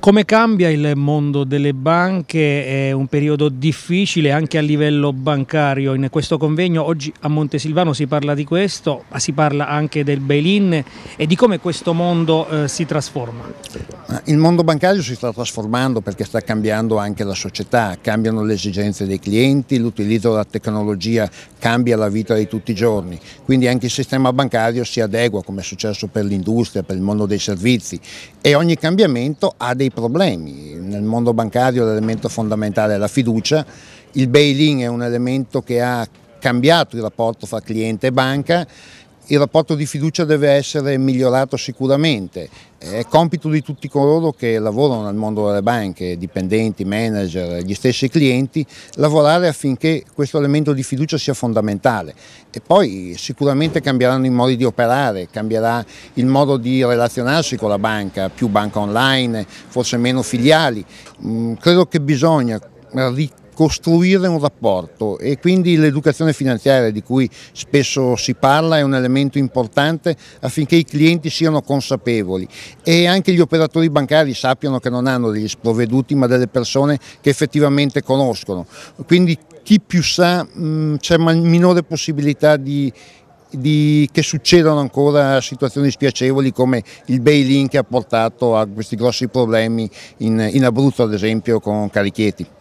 Come cambia il mondo delle banche? È un periodo difficile anche a livello bancario. In questo convegno oggi a Montesilvano si parla di questo, ma si parla anche del bail-in e di come questo mondo eh, si trasforma. Il mondo bancario si sta trasformando perché sta cambiando anche la società, cambiano le esigenze dei clienti, l'utilizzo della tecnologia cambia la vita di tutti i giorni, quindi anche il sistema bancario si adegua come è successo per l'industria, per il mondo dei servizi e ogni cambiamento ha dei dei problemi. Nel mondo bancario l'elemento fondamentale è la fiducia, il bail-in è un elemento che ha cambiato il rapporto fra cliente e banca il rapporto di fiducia deve essere migliorato sicuramente, è compito di tutti coloro che lavorano nel mondo delle banche, dipendenti, manager, gli stessi clienti, lavorare affinché questo elemento di fiducia sia fondamentale e poi sicuramente cambieranno i modi di operare, cambierà il modo di relazionarsi con la banca, più banca online, forse meno filiali, mm, credo che bisogna ricordare costruire un rapporto e quindi l'educazione finanziaria di cui spesso si parla è un elemento importante affinché i clienti siano consapevoli e anche gli operatori bancari sappiano che non hanno degli sprovveduti ma delle persone che effettivamente conoscono. Quindi chi più sa mm, c'è minore possibilità di, di, che succedano ancora situazioni spiacevoli come il bail-in che ha portato a questi grossi problemi in, in Abruzzo ad esempio con Carichieti.